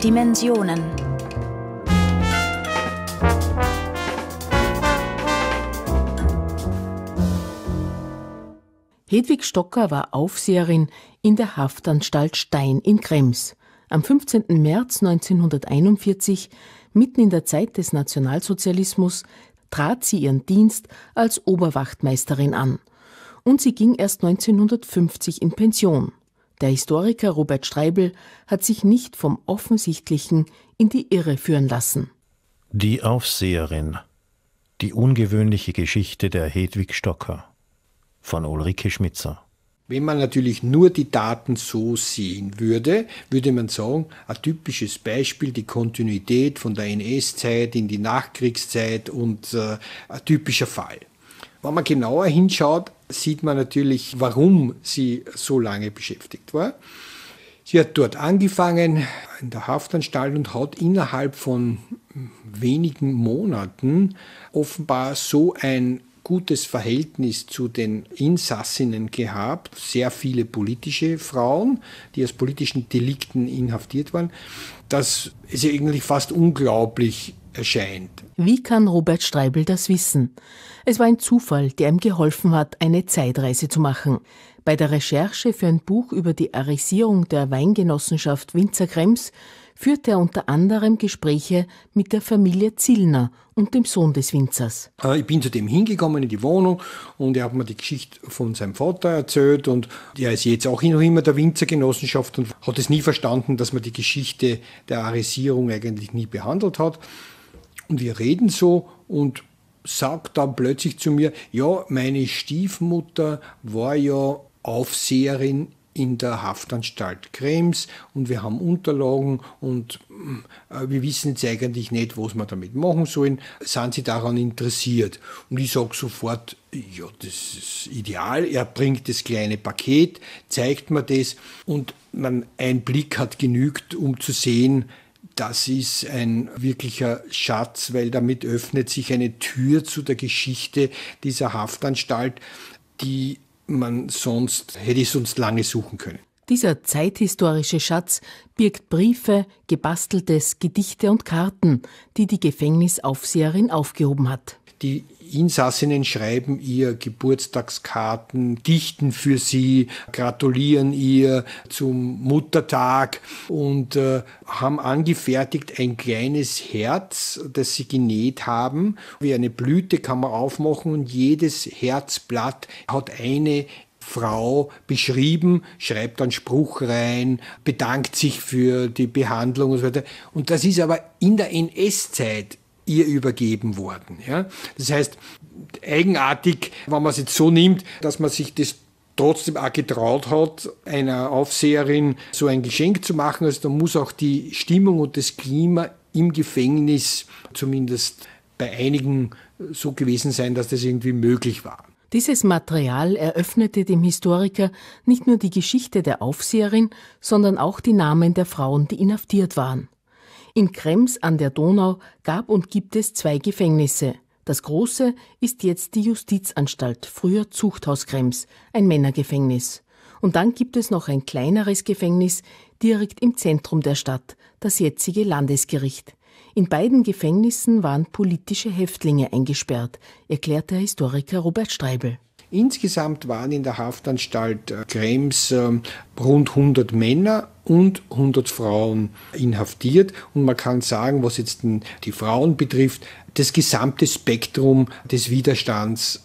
Dimensionen. Hedwig Stocker war Aufseherin in der Haftanstalt Stein in Krems. Am 15. März 1941, mitten in der Zeit des Nationalsozialismus, trat sie ihren Dienst als Oberwachtmeisterin an – und sie ging erst 1950 in Pension. Der Historiker Robert Streibel hat sich nicht vom Offensichtlichen in die Irre führen lassen. Die Aufseherin. Die ungewöhnliche Geschichte der Hedwig Stocker von Ulrike Schmitzer. Wenn man natürlich nur die Daten so sehen würde, würde man sagen, ein typisches Beispiel, die Kontinuität von der NS-Zeit in die Nachkriegszeit und äh, ein typischer Fall. Wenn man genauer hinschaut, sieht man natürlich, warum sie so lange beschäftigt war. Sie hat dort angefangen, in der Haftanstalt, und hat innerhalb von wenigen Monaten offenbar so ein gutes Verhältnis zu den Insassinnen gehabt, sehr viele politische Frauen, die aus politischen Delikten inhaftiert waren, dass es eigentlich fast unglaublich erscheint. Wie kann Robert Streibel das wissen? Es war ein Zufall, der ihm geholfen hat, eine Zeitreise zu machen. Bei der Recherche für ein Buch über die Arisierung der Weingenossenschaft Winzerkrems führte er unter anderem Gespräche mit der Familie Zillner und dem Sohn des Winzers. Äh, ich bin zu dem hingekommen in die Wohnung und er hat mir die Geschichte von seinem Vater erzählt und er ist jetzt auch noch immer der Winzergenossenschaft und hat es nie verstanden, dass man die Geschichte der Arisierung eigentlich nie behandelt hat. Und wir reden so und sagt dann plötzlich zu mir, ja, meine Stiefmutter war ja Aufseherin in der Haftanstalt Krems und wir haben Unterlagen und äh, wir wissen jetzt eigentlich nicht, was wir damit machen sollen. Sind Sie daran interessiert? Und ich sage sofort, ja, das ist ideal. Er bringt das kleine Paket, zeigt mir das und man, ein Blick hat genügt, um zu sehen, das ist ein wirklicher Schatz, weil damit öffnet sich eine Tür zu der Geschichte dieser Haftanstalt, die man sonst hätte ich sonst lange suchen können. Dieser zeithistorische Schatz birgt Briefe, gebasteltes, Gedichte und Karten, die die Gefängnisaufseherin aufgehoben hat. Die Insassinnen schreiben ihr Geburtstagskarten, dichten für sie, gratulieren ihr zum Muttertag und äh, haben angefertigt ein kleines Herz, das sie genäht haben. Wie eine Blüte kann man aufmachen und jedes Herzblatt hat eine Frau beschrieben, schreibt einen Spruch rein, bedankt sich für die Behandlung und so weiter. Und das ist aber in der NS-Zeit ihr übergeben worden. Ja? Das heißt, eigenartig, wenn man es jetzt so nimmt, dass man sich das trotzdem auch getraut hat, einer Aufseherin so ein Geschenk zu machen. Also da muss auch die Stimmung und das Klima im Gefängnis zumindest bei einigen so gewesen sein, dass das irgendwie möglich war. Dieses Material eröffnete dem Historiker nicht nur die Geschichte der Aufseherin, sondern auch die Namen der Frauen, die inhaftiert waren. In Krems an der Donau gab und gibt es zwei Gefängnisse. Das große ist jetzt die Justizanstalt, früher Zuchthaus Krems, ein Männergefängnis. Und dann gibt es noch ein kleineres Gefängnis direkt im Zentrum der Stadt, das jetzige Landesgericht. In beiden Gefängnissen waren politische Häftlinge eingesperrt, erklärt der Historiker Robert Streibel. Insgesamt waren in der Haftanstalt äh, Krems ähm, rund 100 Männer und 100 Frauen inhaftiert. Und man kann sagen, was jetzt die Frauen betrifft, das gesamte Spektrum des Widerstands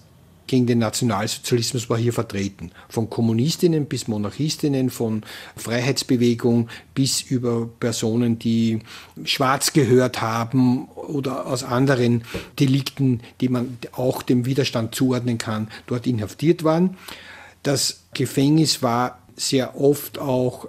gegen den Nationalsozialismus war hier vertreten. Von Kommunistinnen bis Monarchistinnen, von Freiheitsbewegung bis über Personen, die schwarz gehört haben oder aus anderen Delikten, die man auch dem Widerstand zuordnen kann, dort inhaftiert waren. Das Gefängnis war sehr oft auch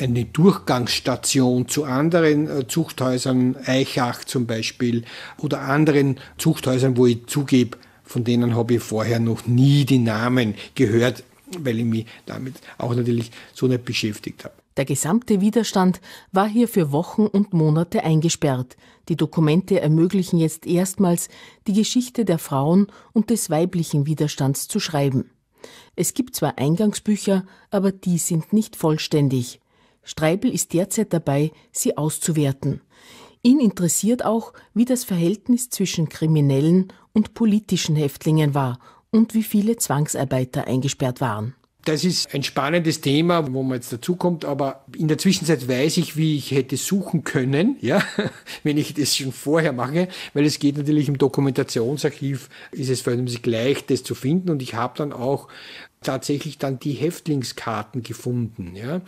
eine Durchgangsstation zu anderen äh, Zuchthäusern, Eichach zum Beispiel, oder anderen Zuchthäusern, wo ich zugebe, von denen habe ich vorher noch nie die Namen gehört, weil ich mich damit auch natürlich so nicht beschäftigt habe. Der gesamte Widerstand war hier für Wochen und Monate eingesperrt. Die Dokumente ermöglichen jetzt erstmals, die Geschichte der Frauen und des weiblichen Widerstands zu schreiben. Es gibt zwar Eingangsbücher, aber die sind nicht vollständig. Streibel ist derzeit dabei, sie auszuwerten. Ihn interessiert auch, wie das Verhältnis zwischen kriminellen und politischen Häftlingen war und wie viele Zwangsarbeiter eingesperrt waren das ist ein spannendes Thema, wo man jetzt dazu kommt, aber in der Zwischenzeit weiß ich, wie ich hätte suchen können, ja, wenn ich das schon vorher mache, weil es geht natürlich im Dokumentationsarchiv, ist es verhältnismäßig leicht, das zu finden und ich habe dann auch tatsächlich dann die Häftlingskarten gefunden, ja.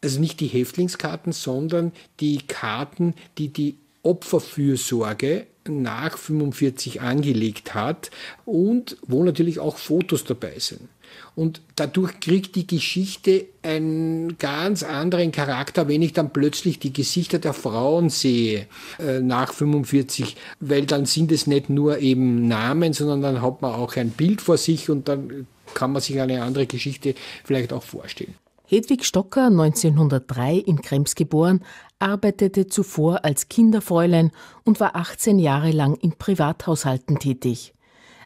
Also nicht die Häftlingskarten, sondern die Karten, die die Opferfürsorge nach 45 angelegt hat und wo natürlich auch Fotos dabei sind. Und dadurch kriegt die Geschichte einen ganz anderen Charakter, wenn ich dann plötzlich die Gesichter der Frauen sehe äh, nach 45, weil dann sind es nicht nur eben Namen, sondern dann hat man auch ein Bild vor sich und dann kann man sich eine andere Geschichte vielleicht auch vorstellen. Hedwig Stocker, 1903 in Krems geboren, arbeitete zuvor als Kinderfräulein und war 18 Jahre lang in Privathaushalten tätig.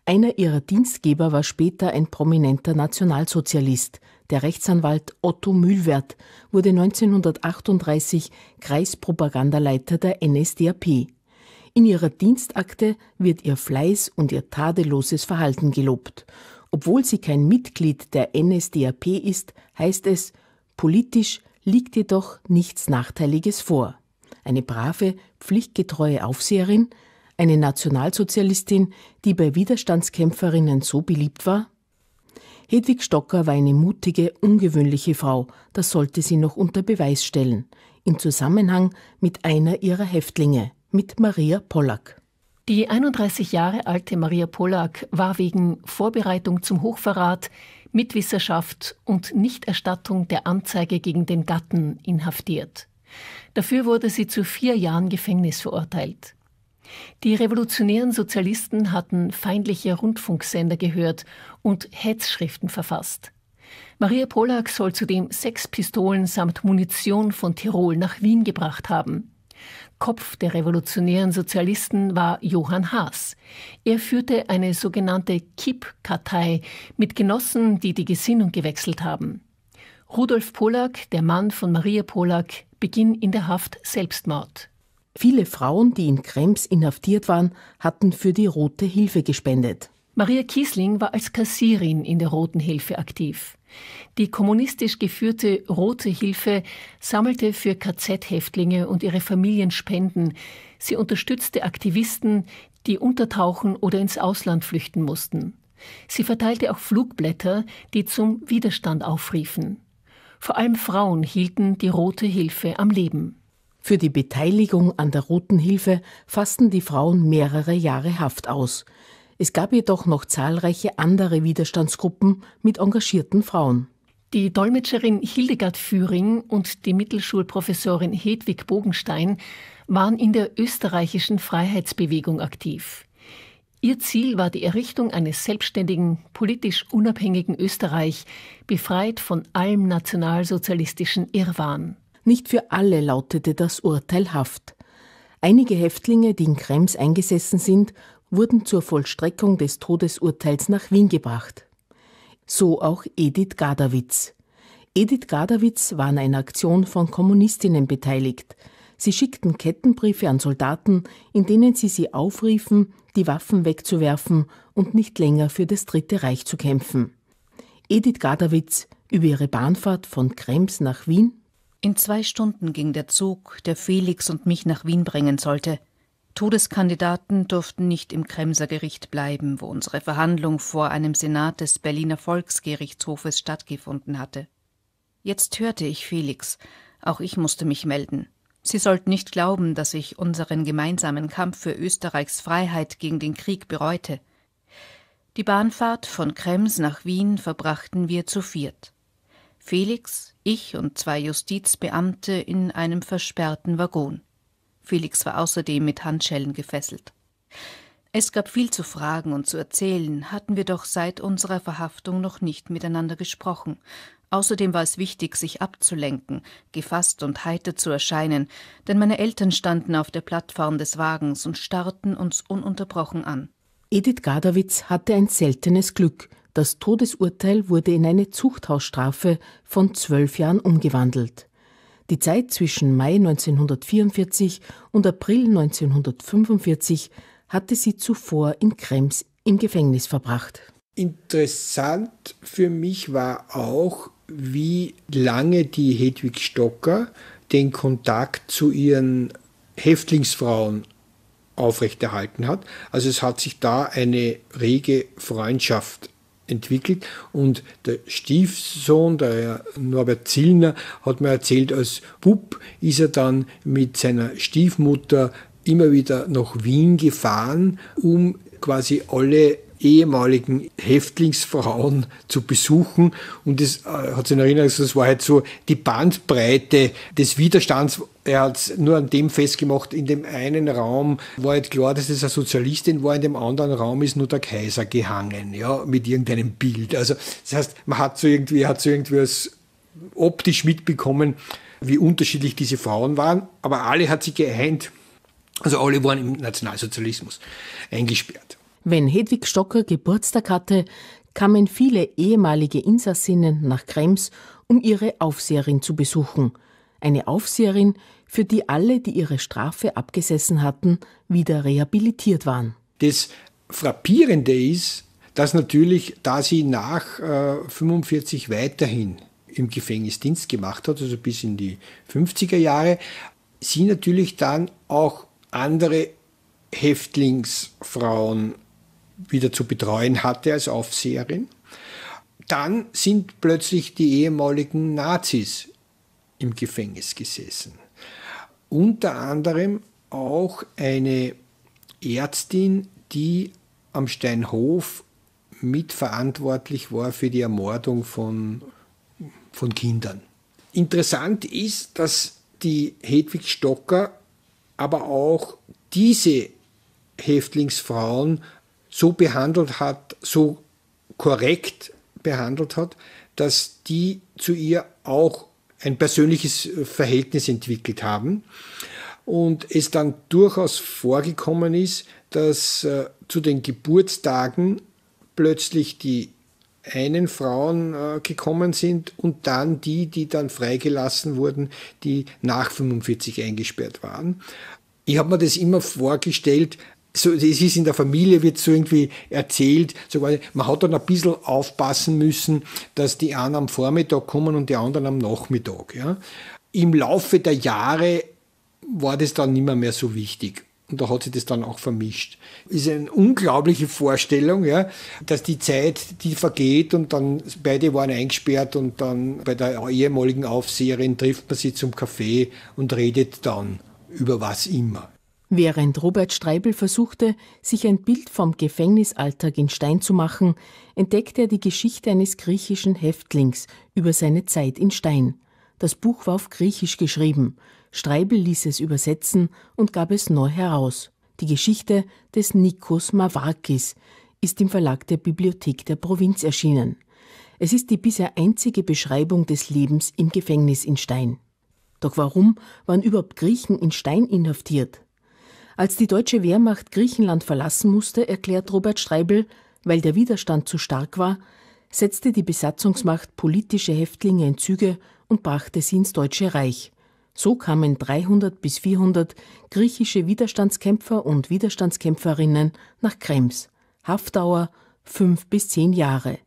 Einer ihrer Dienstgeber war später ein prominenter Nationalsozialist. Der Rechtsanwalt Otto Mühlwert wurde 1938 Kreispropagandaleiter der NSDAP. In ihrer Dienstakte wird ihr Fleiß und ihr tadelloses Verhalten gelobt obwohl sie kein Mitglied der NSDAP ist, heißt es, politisch liegt jedoch nichts Nachteiliges vor. Eine brave, pflichtgetreue Aufseherin, eine Nationalsozialistin, die bei Widerstandskämpferinnen so beliebt war? Hedwig Stocker war eine mutige, ungewöhnliche Frau, das sollte sie noch unter Beweis stellen, im Zusammenhang mit einer ihrer Häftlinge, mit Maria Pollack. Die 31 Jahre alte Maria Polak war wegen Vorbereitung zum Hochverrat, Mitwisserschaft und Nichterstattung der Anzeige gegen den Gatten inhaftiert. Dafür wurde sie zu vier Jahren Gefängnis verurteilt. Die revolutionären Sozialisten hatten feindliche Rundfunksender gehört und Hetzschriften verfasst. Maria Polak soll zudem sechs Pistolen samt Munition von Tirol nach Wien gebracht haben. Kopf der revolutionären Sozialisten war Johann Haas. Er führte eine sogenannte KIP-Kartei mit Genossen, die die Gesinnung gewechselt haben. Rudolf Polak, der Mann von Maria Polak, beging in der Haft Selbstmord. Viele Frauen, die in Krems inhaftiert waren, hatten für die Rote Hilfe gespendet. Maria Kiesling war als Kassierin in der Roten Hilfe aktiv. Die kommunistisch geführte Rote Hilfe sammelte für KZ-Häftlinge und ihre Familien Spenden. Sie unterstützte Aktivisten, die untertauchen oder ins Ausland flüchten mussten. Sie verteilte auch Flugblätter, die zum Widerstand aufriefen. Vor allem Frauen hielten die Rote Hilfe am Leben. Für die Beteiligung an der Roten Hilfe fassten die Frauen mehrere Jahre Haft aus. Es gab jedoch noch zahlreiche andere Widerstandsgruppen mit engagierten Frauen. Die Dolmetscherin Hildegard Führing und die Mittelschulprofessorin Hedwig Bogenstein waren in der österreichischen Freiheitsbewegung aktiv. Ihr Ziel war die Errichtung eines selbstständigen, politisch unabhängigen Österreich, befreit von allem nationalsozialistischen Irrwahn. Nicht für alle lautete das Urteil Haft. Einige Häftlinge, die in Krems eingesessen sind, wurden zur Vollstreckung des Todesurteils nach Wien gebracht. So auch Edith Gadawitz. Edith Gadawitz war an einer Aktion von Kommunistinnen beteiligt. Sie schickten Kettenbriefe an Soldaten, in denen sie sie aufriefen, die Waffen wegzuwerfen und nicht länger für das Dritte Reich zu kämpfen. Edith Gadawitz über ihre Bahnfahrt von Krems nach Wien. In zwei Stunden ging der Zug, der Felix und mich nach Wien bringen sollte. Todeskandidaten durften nicht im Kremser Gericht bleiben, wo unsere Verhandlung vor einem Senat des Berliner Volksgerichtshofes stattgefunden hatte. Jetzt hörte ich Felix, auch ich musste mich melden. Sie sollten nicht glauben, dass ich unseren gemeinsamen Kampf für Österreichs Freiheit gegen den Krieg bereute. Die Bahnfahrt von Krems nach Wien verbrachten wir zu viert. Felix, ich und zwei Justizbeamte in einem versperrten Waggon. Felix war außerdem mit Handschellen gefesselt. Es gab viel zu fragen und zu erzählen, hatten wir doch seit unserer Verhaftung noch nicht miteinander gesprochen. Außerdem war es wichtig, sich abzulenken, gefasst und heiter zu erscheinen, denn meine Eltern standen auf der Plattform des Wagens und starrten uns ununterbrochen an. Edith Gadawitz hatte ein seltenes Glück. Das Todesurteil wurde in eine Zuchthausstrafe von zwölf Jahren umgewandelt. Die Zeit zwischen Mai 1944 und April 1945 hatte sie zuvor in Krems im Gefängnis verbracht. Interessant für mich war auch, wie lange die Hedwig Stocker den Kontakt zu ihren Häftlingsfrauen aufrechterhalten hat. Also es hat sich da eine rege Freundschaft entwickelt. Und der Stiefsohn, der Norbert Zillner, hat mir erzählt, als Bub ist er dann mit seiner Stiefmutter immer wieder nach Wien gefahren, um quasi alle ehemaligen Häftlingsfrauen zu besuchen. Und das äh, hat sich erinnert, also das war halt so die Bandbreite des Widerstands, er hat es nur an dem festgemacht, in dem einen Raum war halt klar, dass es eine Sozialistin war, in dem anderen Raum ist nur der Kaiser gehangen, ja, mit irgendeinem Bild. Also das heißt, man hat so irgendwie, hat so irgendwie als optisch mitbekommen, wie unterschiedlich diese Frauen waren, aber alle hat sich geeint. Also alle waren im Nationalsozialismus eingesperrt. Wenn Hedwig Stocker Geburtstag hatte, kamen viele ehemalige Insassinnen nach Krems, um ihre Aufseherin zu besuchen – eine Aufseherin, für die alle, die ihre Strafe abgesessen hatten, wieder rehabilitiert waren. Das Frappierende ist, dass natürlich, da sie nach äh, weiterhin im Gefängnis Dienst gemacht hat, also bis in die 50er Jahre, sie natürlich dann auch andere Häftlingsfrauen wieder zu betreuen hatte als Aufseherin. Dann sind plötzlich die ehemaligen Nazis im Gefängnis gesessen. Unter anderem auch eine Ärztin, die am Steinhof mitverantwortlich war für die Ermordung von, von Kindern. Interessant ist, dass die Hedwig Stocker aber auch diese Häftlingsfrauen so behandelt hat, so korrekt behandelt hat, dass die zu ihr auch ein persönliches äh, Verhältnis entwickelt haben. Und es dann durchaus vorgekommen ist, dass äh, zu den Geburtstagen plötzlich die einen Frauen äh, gekommen sind und dann die, die dann freigelassen wurden, die nach 45 eingesperrt waren. Ich habe mir das immer vorgestellt so, es ist in der Familie, wird so irgendwie erzählt, so, man hat dann ein bisschen aufpassen müssen, dass die einen am Vormittag kommen und die anderen am Nachmittag. Ja. Im Laufe der Jahre war das dann nicht mehr, mehr so wichtig. Und da hat sich das dann auch vermischt. Ist eine unglaubliche Vorstellung, ja, dass die Zeit, die vergeht und dann beide waren eingesperrt und dann bei der ehemaligen Aufseherin trifft man sie zum Kaffee und redet dann über was immer. Während Robert Streibel versuchte, sich ein Bild vom Gefängnisalltag in Stein zu machen, entdeckte er die Geschichte eines griechischen Häftlings über seine Zeit in Stein. Das Buch war auf Griechisch geschrieben. Streibel ließ es übersetzen und gab es neu heraus. Die Geschichte des Nikos Mavrakis ist im Verlag der Bibliothek der Provinz erschienen. Es ist die bisher einzige Beschreibung des Lebens im Gefängnis in Stein. Doch warum waren überhaupt Griechen in Stein inhaftiert? Als die deutsche Wehrmacht Griechenland verlassen musste, erklärt Robert Streibel, weil der Widerstand zu stark war, setzte die Besatzungsmacht politische Häftlinge in Züge und brachte sie ins Deutsche Reich. So kamen 300 bis 400 griechische Widerstandskämpfer und Widerstandskämpferinnen nach Krems. Haftdauer fünf bis zehn Jahre.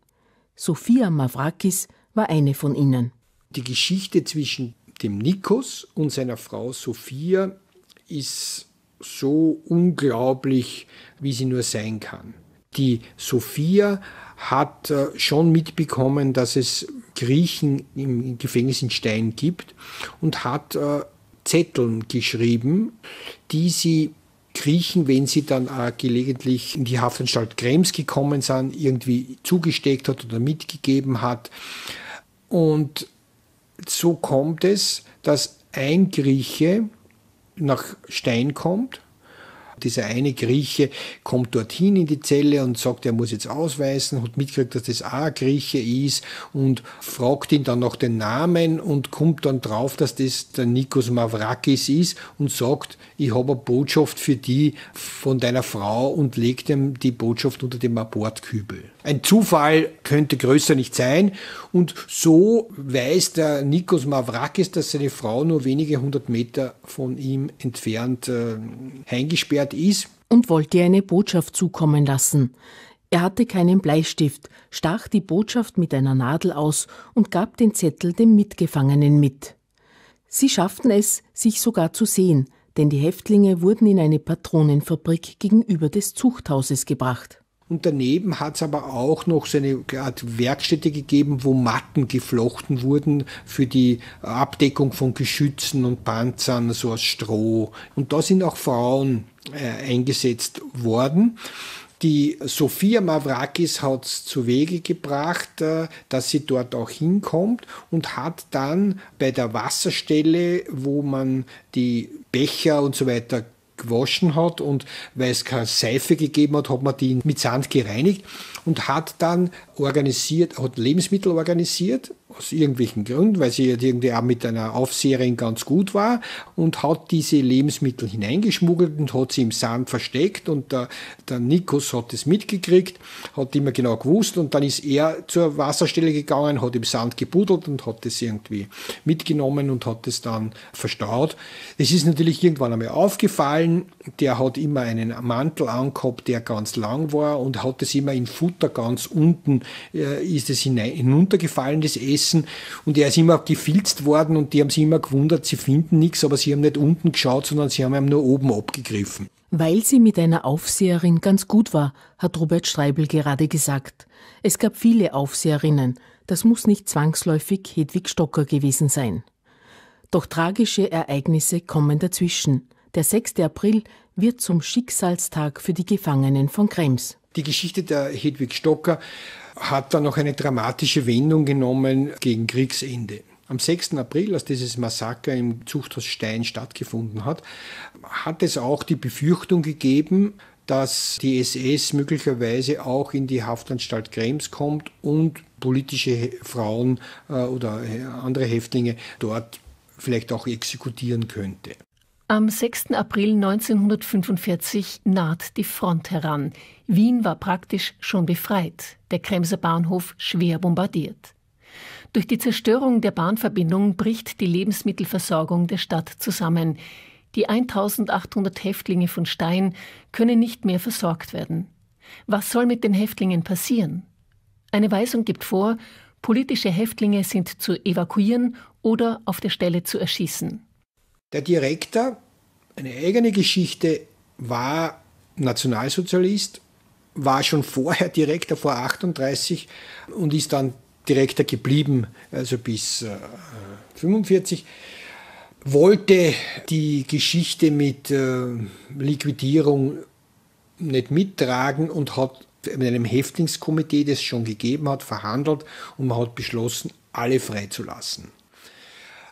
Sophia Mavrakis war eine von ihnen. Die Geschichte zwischen dem Nikos und seiner Frau Sophia ist so unglaublich, wie sie nur sein kann. Die Sophia hat äh, schon mitbekommen, dass es Griechen im Gefängnis in Stein gibt und hat äh, Zetteln geschrieben, die sie Griechen, wenn sie dann äh, gelegentlich in die Haftanstalt Krems gekommen sind, irgendwie zugesteckt hat oder mitgegeben hat. Und so kommt es, dass ein Grieche nach Stein kommt dieser eine Grieche kommt dorthin in die Zelle und sagt, er muss jetzt ausweisen, hat mitgekriegt, dass das auch ein Grieche ist und fragt ihn dann nach den Namen und kommt dann drauf, dass das der Nikos Mavrakis ist und sagt, ich habe eine Botschaft für die von deiner Frau und legt ihm die Botschaft unter dem Abortkübel. Ein Zufall könnte größer nicht sein und so weiß der Nikos Mavrakis, dass seine Frau nur wenige hundert Meter von ihm entfernt äh, eingesperrt soweit ist. Und wollte eine Botschaft zukommen lassen. Er hatte keinen Bleistift, stach die Botschaft mit einer Nadel aus und gab den Zettel dem Mitgefangenen mit. Sie schafften es, sich sogar zu sehen, denn die Häftlinge wurden in eine Patronenfabrik gegenüber des Zuchthauses gebracht. Und daneben hat es aber auch noch so eine Art Werkstätte gegeben, wo Matten geflochten wurden für die Abdeckung von Geschützen und Panzern, so aus Stroh. Und da sind auch Frauen äh, eingesetzt worden. Die Sophia Mavrakis hat es zu Wege gebracht, äh, dass sie dort auch hinkommt und hat dann bei der Wasserstelle, wo man die Becher und so weiter gewaschen hat und weil es keine Seife gegeben hat, hat man die mit Sand gereinigt und hat dann organisiert, hat Lebensmittel organisiert aus irgendwelchen Gründen, weil sie ja irgendwie auch mit einer Aufseherin ganz gut war und hat diese Lebensmittel hineingeschmuggelt und hat sie im Sand versteckt und der, der Nikos hat es mitgekriegt, hat immer genau gewusst und dann ist er zur Wasserstelle gegangen, hat im Sand gebuddelt und hat es irgendwie mitgenommen und hat es dann verstaut. Es ist natürlich irgendwann einmal aufgefallen, der hat immer einen Mantel angehabt, der ganz lang war und hat es immer in Futter ganz unten, äh, ist es hinein, hinuntergefallen, das Essen gemessen und er ist immer gefilzt worden und die haben sich immer gewundert, sie finden nichts, aber sie haben nicht unten geschaut, sondern sie haben ihm nur oben abgegriffen. Weil sie mit einer Aufseherin ganz gut war, hat Robert Streibel gerade gesagt. Es gab viele Aufseherinnen. Das muss nicht zwangsläufig Hedwig Stocker gewesen sein. Doch tragische Ereignisse kommen dazwischen. Der 6. April wird zum Schicksalstag für die Gefangenen von Krems. Die Geschichte der Hedwig Stocker hat dann noch eine dramatische Wendung genommen gegen Kriegsende. Am 6. April, als dieses Massaker im Zuchthaus Stein stattgefunden hat, hat es auch die Befürchtung gegeben, dass die SS möglicherweise auch in die Haftanstalt Krems kommt und politische Frauen äh, oder äh, andere Häftlinge dort vielleicht auch exekutieren könnte. Am 6. April 1945 naht die Front heran. Wien war praktisch schon befreit, der Kremser Bahnhof schwer bombardiert. Durch die Zerstörung der Bahnverbindung bricht die Lebensmittelversorgung der Stadt zusammen. Die 1800 Häftlinge von Stein können nicht mehr versorgt werden. Was soll mit den Häftlingen passieren? Eine Weisung gibt vor, politische Häftlinge sind zu evakuieren oder auf der Stelle zu erschießen. Der Direktor, eine eigene Geschichte, war Nationalsozialist, war schon vorher Direktor vor 38 und ist dann Direktor geblieben, also bis äh, 45 wollte die Geschichte mit äh, Liquidierung nicht mittragen und hat mit einem Häftlingskomitee, das es schon gegeben hat, verhandelt und man hat beschlossen, alle freizulassen.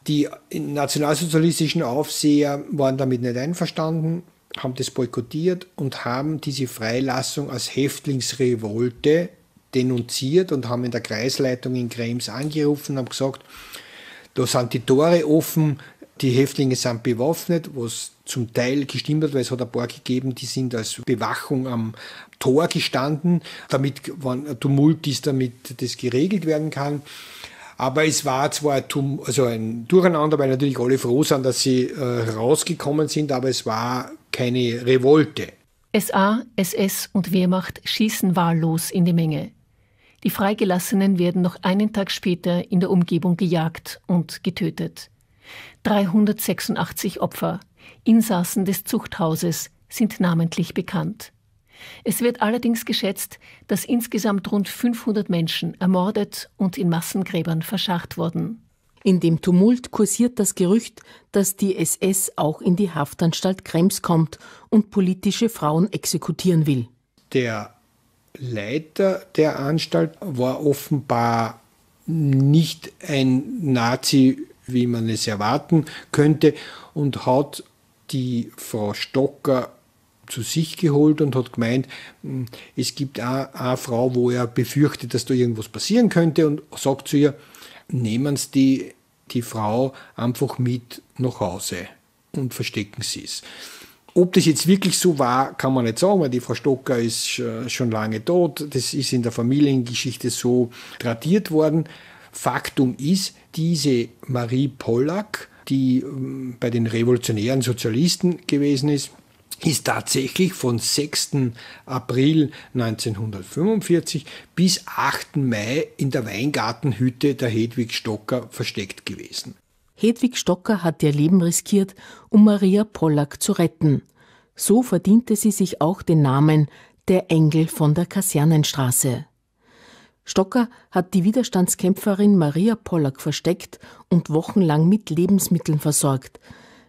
Die nationalsozialistischen Aufseher waren damit nicht einverstanden, haben das boykottiert und haben diese Freilassung als Häftlingsrevolte denunziert und haben in der Kreisleitung in Krems angerufen, haben gesagt, da sind die Tore offen, die Häftlinge sind bewaffnet, was zum Teil gestimmt hat, weil es hat ein paar gegeben, die sind als Bewachung am Tor gestanden, damit, wenn ein Tumult ist, damit das geregelt werden kann. Aber es war zwar ein, Tum also ein Durcheinander, weil natürlich alle froh sind, dass sie äh, rausgekommen sind, aber es war keine Revolte. SA, SS und Wehrmacht schießen wahllos in die Menge. Die Freigelassenen werden noch einen Tag später in der Umgebung gejagt und getötet. 386 Opfer, Insassen des Zuchthauses, sind namentlich bekannt. Es wird allerdings geschätzt, dass insgesamt rund 500 Menschen ermordet und in Massengräbern verscharrt wurden. In dem Tumult kursiert das Gerücht, dass die SS auch in die Haftanstalt Krems kommt und politische Frauen exekutieren will. Der Leiter der Anstalt war offenbar nicht ein Nazi, wie man es erwarten könnte, und hat die Frau Stocker zu sich geholt und hat gemeint, hm, es gibt eine Frau, wo er befürchtet, dass da irgendwas passieren könnte und sagt zu ihr, nehmen Sie die, die Frau einfach mit nach Hause und verstecken sie es. Ob das jetzt wirklich so war, kann man nicht sagen, weil die Frau Stocker ist äh, schon lange tot. Das ist in der Familiengeschichte so tradiert worden. Faktum ist, diese Marie Pollack, die ähm, bei den revolutionären Sozialisten gewesen ist, ist tatsächlich von 6. April 1945 bis 8. Mai in der Weingartenhütte der Hedwig Stocker versteckt gewesen. Hedwig Stocker hat ihr Leben riskiert, um Maria Pollack zu retten. So verdiente sie sich auch den Namen der Engel von der Kasernenstraße. Stocker hat die Widerstandskämpferin Maria Pollack versteckt und wochenlang mit Lebensmitteln versorgt,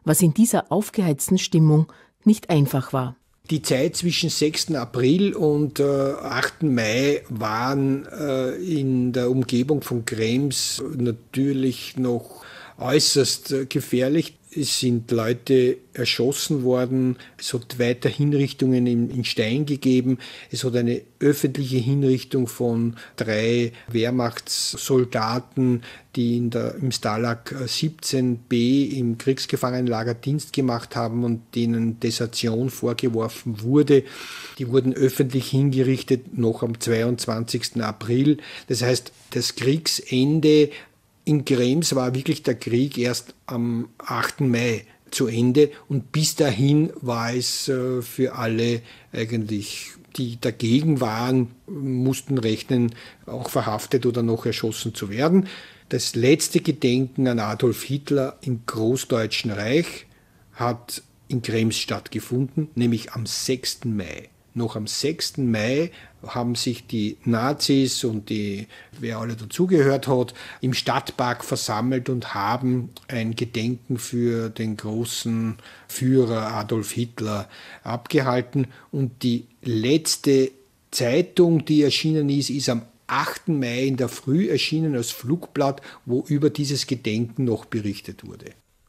was in dieser aufgeheizten Stimmung nicht einfach war. Die Zeit zwischen 6. April und äh, 8. Mai waren äh, in der Umgebung von Krems natürlich noch äußerst äh, gefährlich. Es sind Leute erschossen worden, es hat weiter Hinrichtungen in, Stein gegeben, es hat eine öffentliche Hinrichtung von drei Wehrmachtssoldaten, die in der, im Stalag 17b äh, im Kriegsgefangenenlager Dienst gemacht haben und denen Desertion vorgeworfen wurde. Die wurden öffentlich hingerichtet noch am 22. April. Das heißt, das Kriegsende in Krems war wirklich der Krieg erst am 8. Mai zu Ende und bis dahin war es äh, für alle eigentlich, die dagegen waren, mussten rechnen, auch verhaftet oder noch erschossen zu werden. Das letzte Gedenken an Adolf Hitler im Großdeutschen Reich hat in Krems stattgefunden, nämlich am 6. Mai noch am 6. Mai haben sich die Nazis und die, wer alle dazugehört hat, im Stadtpark versammelt und haben ein Gedenken für den großen Führer Adolf Hitler abgehalten. Und die letzte Zeitung, die erschienen ist, ist am 8. Mai in der Früh erschienen als Flugblatt, wo über dieses Gedenken noch berichtet wurde.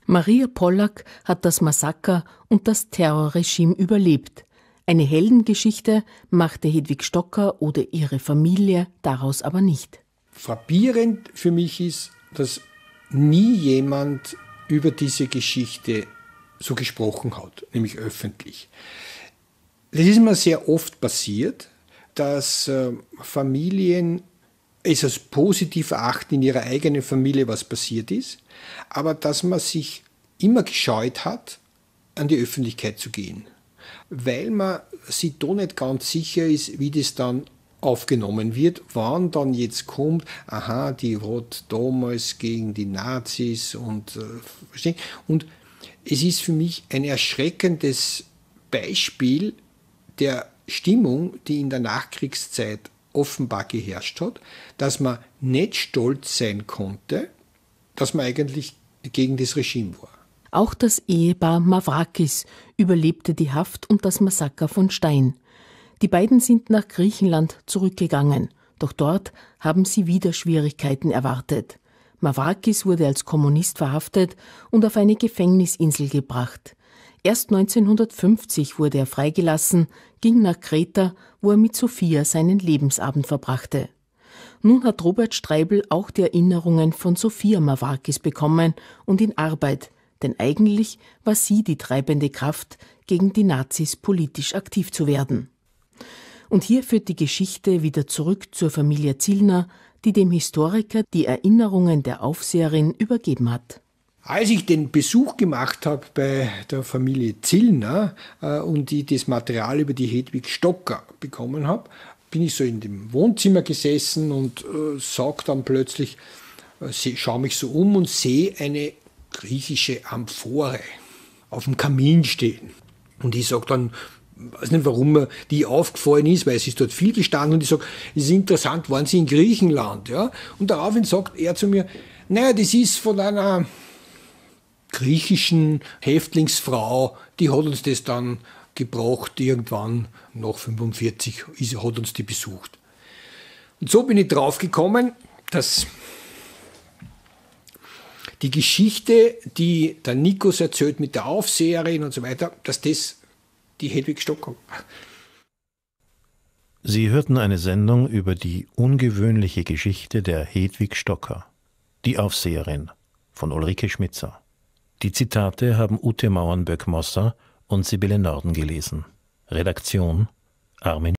Maria Pollack hat das Massaker und das Terrorregime überlebt. Eine Heldengeschichte machte Hedwig Stocker oder ihre Familie daraus aber nicht. Frappierend für mich ist, dass nie jemand über diese Geschichte so gesprochen hat, nämlich öffentlich. Das ist mir sehr oft passiert, dass äh, Familien es als positiv erachten, in ihrer eigenen Familie was passiert ist, aber dass man sich immer gescheut hat, an die Öffentlichkeit zu gehen weil man sich da nicht ganz sicher ist, wie das dann aufgenommen wird, wann dann jetzt kommt, aha, die hat damals gegen die Nazis und äh, und es ist für mich ein erschreckendes Beispiel der Stimmung, die in der Nachkriegszeit offenbar geherrscht hat, dass man nicht stolz sein konnte, dass man eigentlich gegen das Regime war. Auch das Ehepaar Mavrakis überlebte die Haft und das Massaker von Stein. Die beiden sind nach Griechenland zurückgegangen, doch dort haben sie wieder Schwierigkeiten erwartet. Mavrakis wurde als Kommunist verhaftet und auf eine Gefängnisinsel gebracht. Erst 1950 wurde er freigelassen, ging nach Kreta, wo er mit Sophia seinen Lebensabend verbrachte. Nun hat Robert Streibel auch die Erinnerungen von Sophia Mavrakis bekommen und in Arbeit denn eigentlich war sie die treibende Kraft, gegen die Nazis politisch aktiv zu werden. Und hier führt die Geschichte wieder zurück zur Familie Zillner, die dem Historiker die Erinnerungen der Aufseherin übergeben hat. Als ich den Besuch gemacht habe bei der Familie Zillner äh, und ich das Material über die Hedwig Stocker bekommen habe, bin ich so in dem Wohnzimmer gesessen und äh, sag dann plötzlich, äh, schaue mich so um und sehe eine griechische Amphore auf dem Kamin stehen. Und ich sage dann, weiß nicht, warum mir die aufgefallen ist, weil es ist dort viel gestanden und ich sage, es ist interessant, waren Sie in Griechenland? Ja? Und daraufhin sagt er zu mir, naja, das ist von einer griechischen Häftlingsfrau, die hat uns das dann gebracht, irgendwann nach 45 hat uns die besucht. Und so bin ich draufgekommen, dass die Geschichte, die der Nikos erzählt mit der Aufseherin und so weiter, dass das die Hedwig Stockholm. Sie hörten eine Sendung über die ungewöhnliche Geschichte der Hedwig Stocker, die Aufseherin von Ulrike Schmitzer. Die Zitate haben Ute Mauernböck-Mosser und Sibylle Norden gelesen. Redaktion Armin